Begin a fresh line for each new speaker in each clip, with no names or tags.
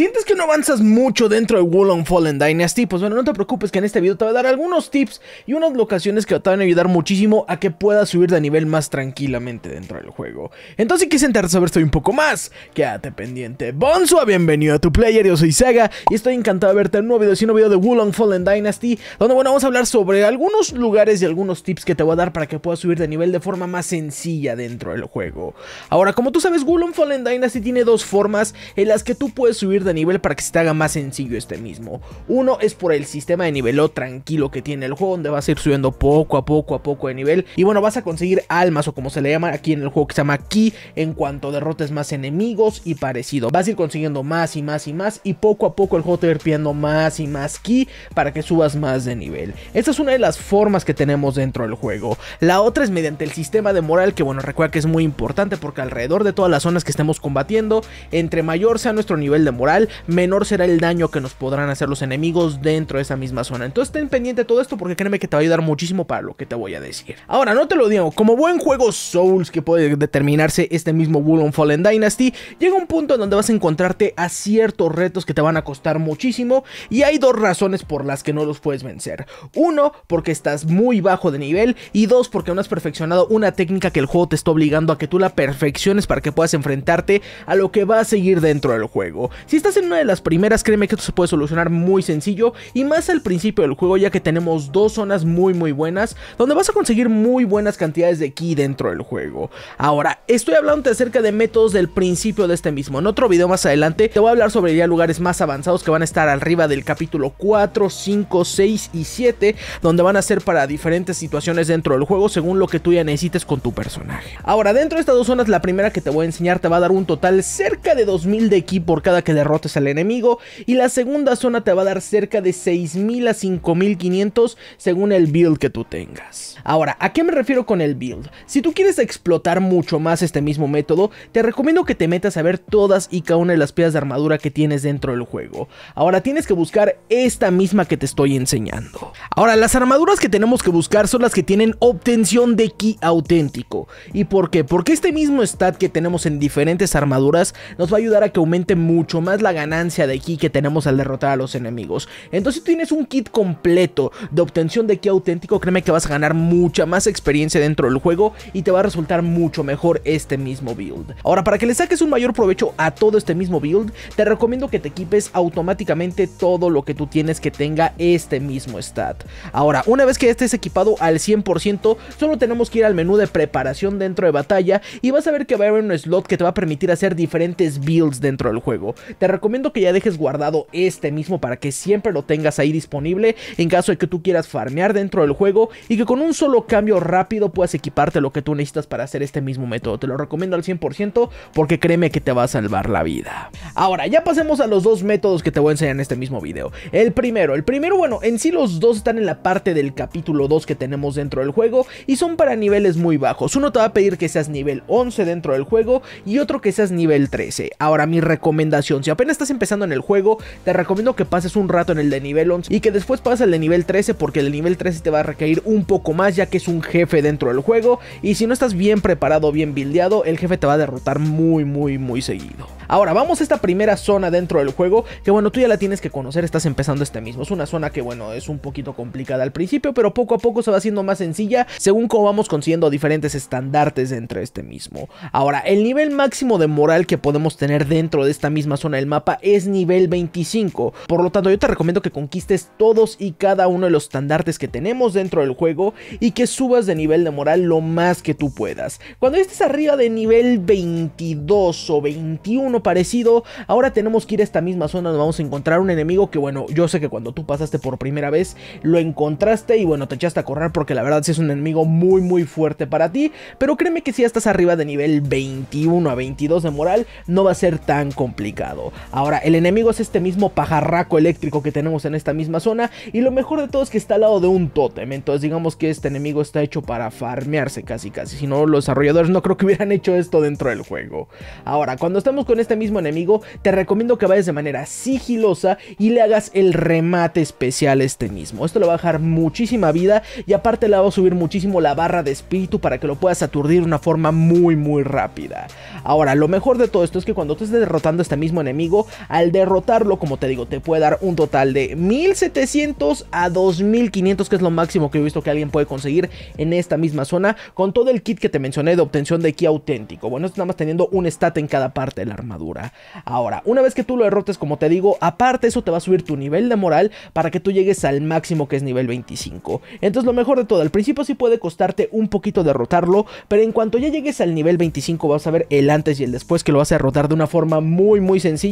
¿Sientes que no avanzas mucho dentro de Wulong Fallen Dynasty? Pues bueno, no te preocupes que en este video te voy a dar algunos tips y unas locaciones que te van a ayudar muchísimo a que puedas subir de nivel más tranquilamente dentro del juego. Entonces, si quieres enterarte saber esto un poco más, quédate pendiente. Bonsoir, bienvenido a tu player, yo soy Sega y estoy encantado de verte en un nuevo video, si un video de Wulong Fallen Dynasty, donde bueno, vamos a hablar sobre algunos lugares y algunos tips que te voy a dar para que puedas subir de nivel de forma más sencilla dentro del juego. Ahora, como tú sabes, Wulong Fallen Dynasty tiene dos formas en las que tú puedes subir de nivel para que se te haga más sencillo este mismo. Uno es por el sistema de nivel o tranquilo que tiene el juego, donde vas a ir subiendo poco a poco a poco de nivel. Y bueno, vas a conseguir almas o como se le llama aquí en el juego que se llama Ki, en cuanto derrotes más enemigos y parecido. Vas a ir consiguiendo más y más y más y poco a poco el juego te va a ir pidiendo más y más Ki para que subas más de nivel. Esta es una de las formas que tenemos dentro del juego. La otra es mediante el sistema de moral que bueno, recuerda que es muy importante porque alrededor de todas las zonas que estemos combatiendo, entre mayor sea nuestro nivel de moral, menor será el daño que nos podrán hacer los enemigos dentro de esa misma zona. Entonces ten pendiente de todo esto porque créeme que te va a ayudar muchísimo para lo que te voy a decir. Ahora, no te lo digo, como buen juego Souls que puede determinarse este mismo on Fallen Dynasty, llega un punto en donde vas a encontrarte a ciertos retos que te van a costar muchísimo y hay dos razones por las que no los puedes vencer. Uno, porque estás muy bajo de nivel y dos, porque no has perfeccionado una técnica que el juego te está obligando a que tú la perfecciones para que puedas enfrentarte a lo que va a seguir dentro del juego estás en una de las primeras, créeme que esto se puede solucionar muy sencillo y más al principio del juego ya que tenemos dos zonas muy muy buenas donde vas a conseguir muy buenas cantidades de ki dentro del juego. Ahora, estoy hablando acerca de métodos del principio de este mismo. En otro video más adelante te voy a hablar sobre ya lugares más avanzados que van a estar arriba del capítulo 4, 5, 6 y 7 donde van a ser para diferentes situaciones dentro del juego según lo que tú ya necesites con tu personaje. Ahora, dentro de estas dos zonas la primera que te voy a enseñar te va a dar un total cerca de 2000 de ki por cada que le derrotes al enemigo y la segunda zona te va a dar cerca de 6000 a 5500 según el build que tú tengas. Ahora, ¿a qué me refiero con el build? Si tú quieres explotar mucho más este mismo método, te recomiendo que te metas a ver todas y cada una de las piezas de armadura que tienes dentro del juego. Ahora tienes que buscar esta misma que te estoy enseñando. Ahora, las armaduras que tenemos que buscar son las que tienen obtención de ki auténtico. ¿Y por qué? Porque este mismo stat que tenemos en diferentes armaduras nos va a ayudar a que aumente mucho más la ganancia de ki que tenemos al derrotar a los enemigos. Entonces si tienes un kit completo de obtención de ki auténtico, créeme que vas a ganar mucha más experiencia dentro del juego y te va a resultar mucho mejor este mismo build. Ahora, para que le saques un mayor provecho a todo este mismo build, te recomiendo que te equipes automáticamente todo lo que tú tienes que tenga este mismo stat. Ahora, una vez que estés equipado al 100%, solo tenemos que ir al menú de preparación dentro de batalla y vas a ver que va a haber un slot que te va a permitir hacer diferentes builds dentro del juego. Te recomiendo que ya dejes guardado este mismo para que siempre lo tengas ahí disponible en caso de que tú quieras farmear dentro del juego y que con un solo cambio rápido puedas equiparte lo que tú necesitas para hacer este mismo método. Te lo recomiendo al 100% porque créeme que te va a salvar la vida. Ahora, ya pasemos a los dos métodos que te voy a enseñar en este mismo video. El primero, el primero, bueno, en sí los dos están en la parte del capítulo 2 que tenemos dentro del juego y son para niveles muy bajos. Uno te va a pedir que seas nivel 11 dentro del juego y otro que seas nivel 13. Ahora, mi recomendación, si apenas estás empezando en el juego, te recomiendo que pases un rato en el de nivel 11 y que después pases al de nivel 13 porque el de nivel 13 te va a recaer un poco más ya que es un jefe dentro del juego y si no estás bien preparado, bien bildeado, el jefe te va a derrotar muy, muy, muy seguido. Ahora, vamos a esta primera zona dentro del juego, que bueno, tú ya la tienes que conocer, estás empezando este mismo. Es una zona que bueno, es un poquito complicada al principio, pero poco a poco se va haciendo más sencilla según cómo vamos consiguiendo diferentes estandartes dentro de este mismo. Ahora, el nivel máximo de moral que podemos tener dentro de esta misma zona del mapa es nivel 25. Por lo tanto, yo te recomiendo que conquistes todos y cada uno de los estandartes que tenemos dentro del juego y que subas de nivel de moral lo más que tú puedas. Cuando estés arriba de nivel 22 o 21 parecido, ahora tenemos que ir a esta misma zona donde vamos a encontrar un enemigo que bueno, yo sé que cuando tú pasaste por primera vez lo encontraste y bueno, te echaste a correr porque la verdad sí es un enemigo muy muy fuerte para ti, pero créeme que si estás arriba de nivel 21 a 22 de moral no va a ser tan complicado. Ahora, el enemigo es este mismo pajarraco eléctrico que tenemos en esta misma zona. Y lo mejor de todo es que está al lado de un tótem. Entonces, digamos que este enemigo está hecho para farmearse casi casi. Si no, los desarrolladores no creo que hubieran hecho esto dentro del juego. Ahora, cuando estamos con este mismo enemigo, te recomiendo que vayas de manera sigilosa y le hagas el remate especial a este mismo. Esto le va a dejar muchísima vida y aparte le va a subir muchísimo la barra de espíritu para que lo puedas aturdir de una forma muy muy rápida. Ahora, lo mejor de todo esto es que cuando tú estés derrotando a este mismo enemigo, al derrotarlo, como te digo, te puede dar un total de 1700 a 2500, que es lo máximo que he visto que alguien puede conseguir en esta misma zona, con todo el kit que te mencioné de obtención de ki auténtico. Bueno, esto nada más teniendo un stat en cada parte de la armadura. Ahora, una vez que tú lo derrotes, como te digo, aparte eso te va a subir tu nivel de moral para que tú llegues al máximo que es nivel 25. Entonces, lo mejor de todo, al principio sí puede costarte un poquito derrotarlo, pero en cuanto ya llegues al nivel 25 vas a ver el antes y el después que lo vas a derrotar de una forma muy muy sencilla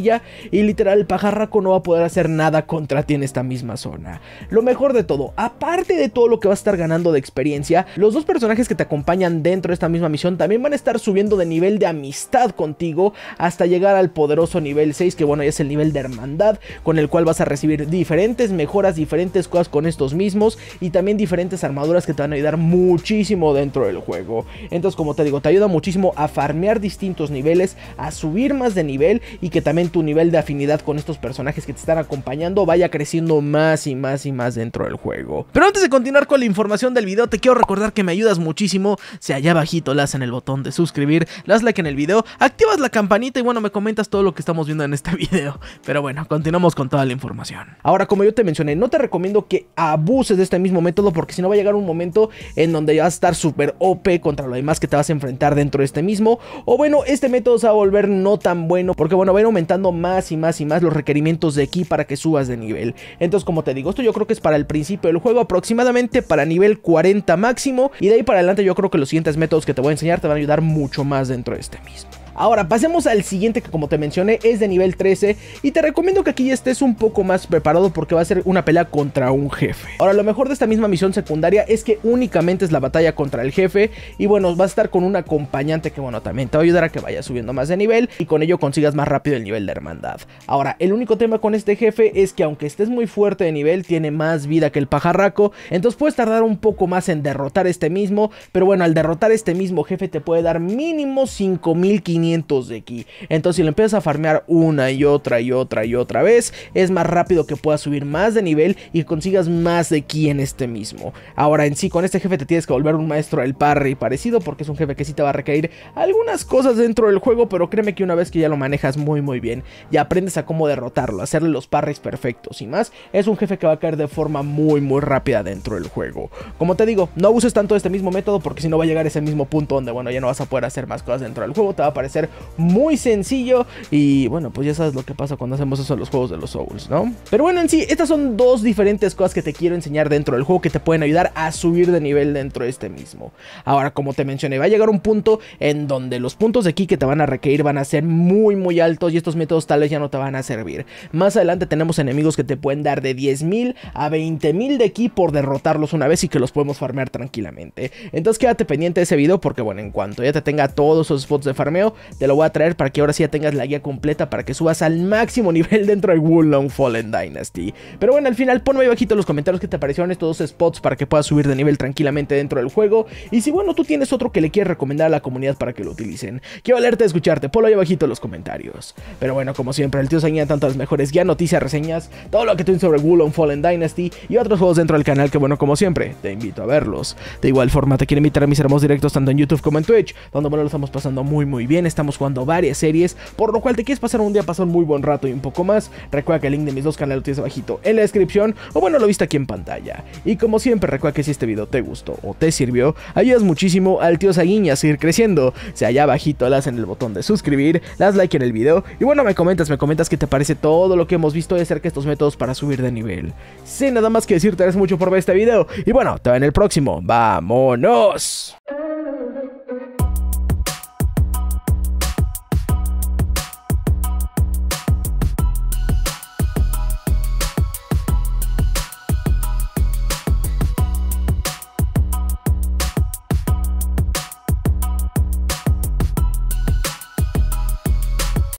y literal el pajarraco no va a poder hacer nada contra ti en esta misma zona. Lo mejor de todo, aparte de todo lo que vas a estar ganando de experiencia, los dos personajes que te acompañan dentro de esta misma misión también van a estar subiendo de nivel de amistad contigo hasta llegar al poderoso nivel 6, que bueno, ya es el nivel de hermandad, con el cual vas a recibir diferentes mejoras, diferentes cosas con estos mismos y también diferentes armaduras que te van a ayudar muchísimo dentro del juego. Entonces, como te digo, te ayuda muchísimo a farmear distintos niveles, a subir más de nivel y que también tu nivel de afinidad con estos personajes que te están acompañando vaya creciendo más y más y más dentro del juego. Pero antes de continuar con la información del video, te quiero recordar que me ayudas muchísimo si allá bajito las en el botón de suscribir, las like en el video, activas la campanita y bueno, me comentas todo lo que estamos viendo en este video. Pero bueno, continuamos con toda la información. Ahora, como yo te mencioné, no te recomiendo que abuses de este mismo método porque si no va a llegar un momento en donde vas a estar súper OP contra lo demás que te vas a enfrentar dentro de este mismo. O bueno, este método se va a volver no tan bueno porque bueno, va a ir aumentando más y más y más los requerimientos de aquí para que subas de nivel. Entonces, como te digo, esto yo creo que es para el principio del juego, aproximadamente para nivel 40 máximo. Y de ahí para adelante yo creo que los siguientes métodos que te voy a enseñar te van a ayudar mucho más dentro de este mismo. Ahora, pasemos al siguiente que como te mencioné es de nivel 13 y te recomiendo que aquí ya estés un poco más preparado porque va a ser una pelea contra un jefe. Ahora, lo mejor de esta misma misión secundaria es que únicamente es la batalla contra el jefe y bueno, vas a estar con un acompañante que bueno, también te va a ayudar a que vayas subiendo más de nivel y con ello consigas más rápido el nivel de hermandad. Ahora, el único tema con este jefe es que aunque estés muy fuerte de nivel, tiene más vida que el pajarraco, entonces puedes tardar un poco más en derrotar este mismo, pero bueno, al derrotar este mismo jefe te puede dar mínimo 5500 de ki. Entonces, si lo empiezas a farmear una y otra y otra y otra vez, es más rápido que puedas subir más de nivel y consigas más de ki en este mismo. Ahora, en sí, con este jefe te tienes que volver un maestro del parry parecido, porque es un jefe que sí te va a requerir algunas cosas dentro del juego, pero créeme que una vez que ya lo manejas muy, muy bien, y aprendes a cómo derrotarlo, hacerle los parries perfectos y más, es un jefe que va a caer de forma muy, muy rápida dentro del juego. Como te digo, no uses tanto este mismo método, porque si no va a llegar a ese mismo punto donde, bueno, ya no vas a poder hacer más cosas dentro del juego, te va a aparecer muy sencillo. Y bueno, pues ya sabes lo que pasa cuando hacemos eso en los juegos de los Souls, ¿no? Pero bueno, en sí, estas son dos diferentes cosas que te quiero enseñar dentro del juego que te pueden ayudar a subir de nivel dentro de este mismo. Ahora, como te mencioné, va a llegar un punto en donde los puntos de aquí que te van a requerir van a ser muy, muy altos y estos métodos tales ya no te van a servir. Más adelante tenemos enemigos que te pueden dar de 10.000 a 20.000 de aquí por derrotarlos una vez y que los podemos farmear tranquilamente. Entonces quédate pendiente de ese video porque bueno, en cuanto ya te tenga todos esos spots de farmeo, te lo voy a traer para que ahora sí ya tengas la guía completa para que subas al máximo nivel dentro de Wulong Fallen Dynasty. Pero bueno, al final ponme ahí bajito los comentarios que te aparecieron estos dos spots para que puedas subir de nivel tranquilamente dentro del juego. Y si bueno, tú tienes otro que le quieres recomendar a la comunidad para que lo utilicen. Quiero valerte de escucharte, ponlo ahí abajito los comentarios. Pero bueno, como siempre, el tío Sañía tanto las mejores guías, noticias, reseñas, todo lo que tienes sobre Wulong Fallen Dynasty y otros juegos dentro del canal que bueno, como siempre, te invito a verlos. De igual forma, te quiero invitar a mis hermosos directos tanto en YouTube como en Twitch, donde bueno, lo estamos pasando muy muy bien estamos jugando varias series, por lo cual te quieres pasar un día, pasar un muy buen rato y un poco más, recuerda que el link de mis dos canales lo tienes bajito en la descripción, o bueno, lo viste aquí en pantalla. Y como siempre, recuerda que si este video te gustó o te sirvió, ayudas muchísimo al tío Saguiña a seguir creciendo. Si allá abajito le en el botón de suscribir, Las like en el video, y bueno, me comentas, me comentas qué te parece todo lo que hemos visto de estos métodos para subir de nivel. Sin nada más que decirte, agradezco mucho por ver este video, y bueno, te veo en el próximo. ¡Vámonos!